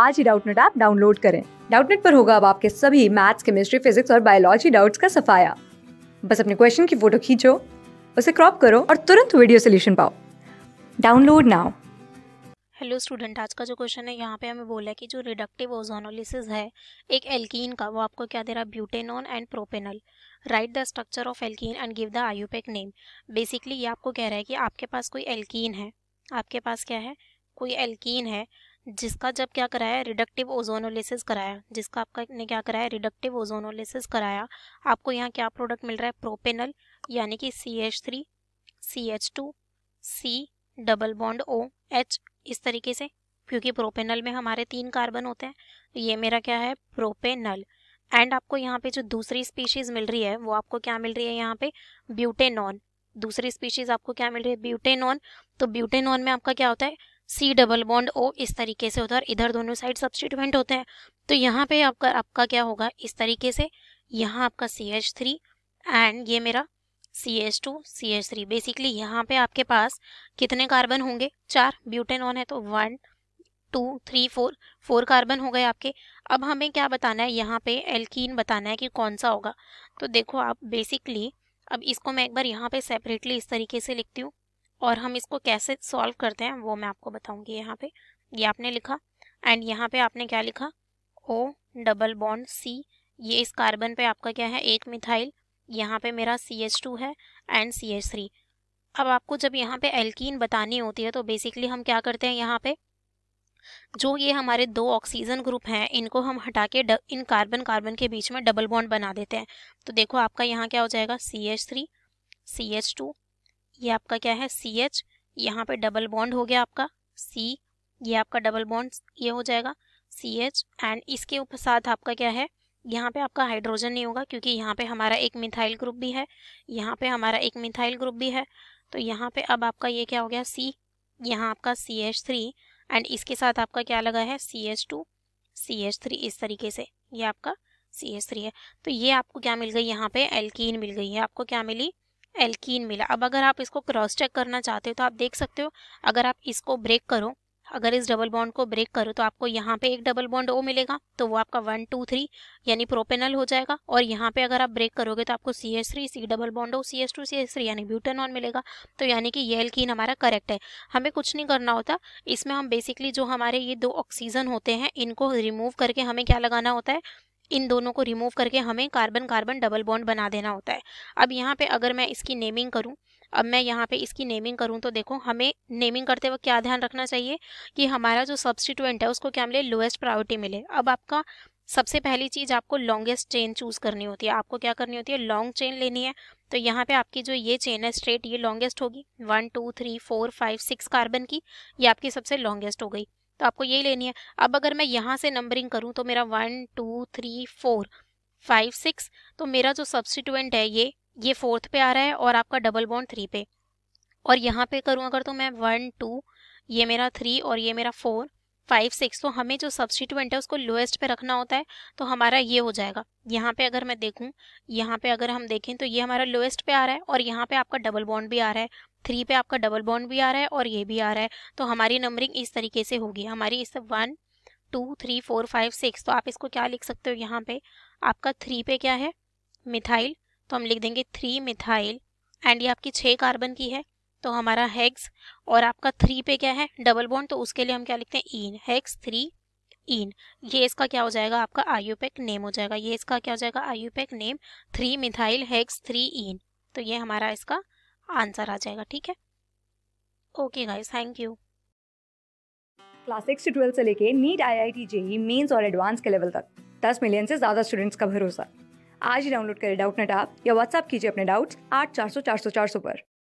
आज ही Doubtnut app download करें डाउटनेट पर होगा अब आपके सभी मैथ्स केमिस्ट्री फिजिक्स और बायोलॉजी डाउट्स का सफाया बस अपने क्वेश्चन की फोटो खींचो उसे क्रॉप करो और तुरंत वीडियो सोल्यूशन पाओ डाउनलोड नाउ हेलो स्टूडेंट आज का जो क्वेश्चन है यहाँ पे हमें बोला है कि जो रिडक्टिव ओजोनोलिसिस है एक एल्कीन का वो आपको क्या दे रहा है butanone and propanal write the structure of alkene and give the IUPAC name basically ये आपको कह रहा है कि आपके पास कोई एल्कीन है आपके पास क्या है कोई एल्कीन है जिसका जब क्या कराया रिडक्टिव ओजोनोलिसिस कराया जिसका आपका ने क्या कराया रिडक्टिव ओजोनोलिसिस कराया आपको यहाँ क्या प्रोडक्ट मिल रहा है प्रोपेनल यानी कि C H three C H two C double bond O H इस तरीके से क्योंकि प्रोपेनल में हमारे तीन कार्बन होते हैं तो ये मेरा क्या है प्रोपेनल एंड आपको यहाँ पे जो दूसरी स्पीशीज़ मिल रही है वो आपको क्या मिल रही है यहाँ पे ब्यूटेनॉन दूसरी स्पीशीज़ आपको क्या मिल रही है ब्यूटेनॉन तो ब्यूटेनॉन में आपका क्या होता है सी डबल बॉन्ड ओ इस तरीके से होता है और इधर दोनों साइड सब्सटीट्यूमेंट होते हैं तो यहाँ पे आपका आपका क्या होगा इस तरीके से यहाँ आपका सी एच थ्री एंड ये मेरा C H two C H three basically यहाँ पे आपके पास कितने कार्बन होंगे चार ब्यूटेन ऑन है तो one two three four four carbon हो गए आपके अब हमें क्या बताना है यहाँ पे एल्कीन बताना है कि कौन सा होगा तो देखो आप बेसिकली अब इसको मैं एक बार यहाँ पे सेपरेटली इस तरीके से लिखती हूँ और हम इसको कैसे सॉल्व करते हैं वो मैं आपको बताऊंगी यहाँ पे ये आपने लिखा एंड यहाँ पे आपने क्या लिखा ओ डबल बॉन्ड सी ये इस कार्बन पे आपका क्या है एक मिथाइल यहाँ पे मेरा सी एच टू है एंड सी एच थ्री अब आपको जब यहाँ पे एल्कीन बतानी होती है तो बेसिकली हम क्या करते हैं यहाँ पे जो ये हमारे दो ऑक्सीजन ग्रुप हैं इनको हम हटा के इन कार्बन कार्बन के बीच में डबल बॉन्ड बना देते हैं तो देखो आपका यहाँ क्या हो जाएगा C H three C H two ये आपका क्या है सी एच यहाँ पे डबल बॉन्ड हो गया आपका सी ये आपका डबल बॉन्ड ये हो जाएगा सी एच एंड इसके ऊपर साथ आपका क्या है यहाँ पे आपका हाइड्रोजन नहीं होगा क्योंकि यहाँ पे हमारा एक मिथाइल ग्रुप भी है यहाँ पे हमारा एक मिथाइल ग्रुप भी है तो यहाँ पे अब आपका ये क्या हो गया सी यहाँ आपका सी एच थ्री एंड इसके साथ आपका क्या लगा है C H two C H three इस तरीके से ये आपका सी एच थ्री है तो ये आपको क्या मिल गई यहाँ पे एल्कीन मिल गई है आपको क्या मिली एल्कीन मिला अब अगर आप इसको क्रॉस चेक करना चाहते हो तो आप देख सकते हो अगर आप इसको ब्रेक करो अगर इस डबल बॉन्ड को ब्रेक करो तो आपको यहाँ पे एक डबल बॉन्ड ओ मिलेगा तो वो आपका वन टू थ्री यानी प्रोपेनल हो जाएगा और यहाँ पे अगर आप ब्रेक करोगे तो आपको C S three C double bond O C S two C S three यानी ऑन मिलेगा तो यानी कि ये एल्कीन हमारा करेक्ट है हमें कुछ नहीं करना होता इसमें हम बेसिकली जो हमारे ये दो ऑक्सीजन होते हैं इनको रिमूव करके हमें क्या लगाना होता है इन दोनों को रिमूव करके हमें कार्बन कार्बन डबल बॉन्ड बना देना होता है अब यहाँ पे अगर मैं इसकी नेमिंग करूँ अब मैं यहाँ पे इसकी नेमिंग करूँ तो देखो हमें नेमिंग करते वक्त क्या ध्यान रखना चाहिए कि हमारा जो सब्सटीट्यूएंट है उसको क्या मिले लोएस्ट प्रायोरिटी मिले अब आपका सबसे पहली चीज़ आपको लॉन्गेस्ट चेन चूज़ करनी होती है आपको क्या करनी होती है लॉन्ग चेन लेनी है तो यहाँ पे आपकी जो ये चेन है स्ट्रेट ये लॉन्गेस्ट होगी one two three four five six carbon की ये आपकी सबसे लॉन्गेस्ट हो गई तो आपको यही लेनी है अब अगर मैं यहाँ से नंबरिंग करूँ तो मेरा one two three four five six तो मेरा जो सब्सटीट्यूएंट है ये ये फोर्थ पे आ रहा है और आपका डबल बॉन्ड थ्री पे और यहाँ पे करूँ अगर तो मैं वन टू ये मेरा थ्री और ये मेरा फोर फाइव सिक्स तो हमें जो सब्सटीट्यूएंट है उसको लोएस्ट पे रखना होता है तो हमारा ये हो जाएगा यहाँ पे अगर मैं देखूँ यहाँ पे अगर हम देखें तो ये हमारा लोएस्ट पे आ रहा है और यहाँ पे आपका डबल बॉन्ड भी आ रहा है थ्री पे आपका डबल बॉन्ड भी आ रहा है और ये भी आ रहा है तो हमारी नंबरिंग इस तरीके से होगी हमारी इस one two three four five six तो आप इसको क्या लिख सकते हो यहाँ पे आपका थ्री पे क्या है मिथाइल तो हम लिख देंगे थ्री मिथाइल एंड ये आपकी छः कार्बन की है तो हमारा हेक्स और आपका थ्री पे क्या है डबल बॉन्ड तो उसके लिए हम क्या लिखते हैं इन हेक्स थ्री इन ये इसका क्या हो जाएगा आपका आयुपेक नेम हो जाएगा ये इसका क्या हो जाएगा IUPAC name three methyl hex three ene तो ये हमारा इसका आंसर आ जाएगा ठीक है okay guys thank you class six से ट्वेल्थ से लेके NEET I I T JEE mains और एडवांस के लेवल तक दस मिलियन से ज़्यादा स्टूडेंट्स का भरोसा आज ही डाउनलोड करें डाउट नेट आप या व्हाट्सअप कीजिए अपने डाउट्स आठ चार सौ चार सौ चार सौ पर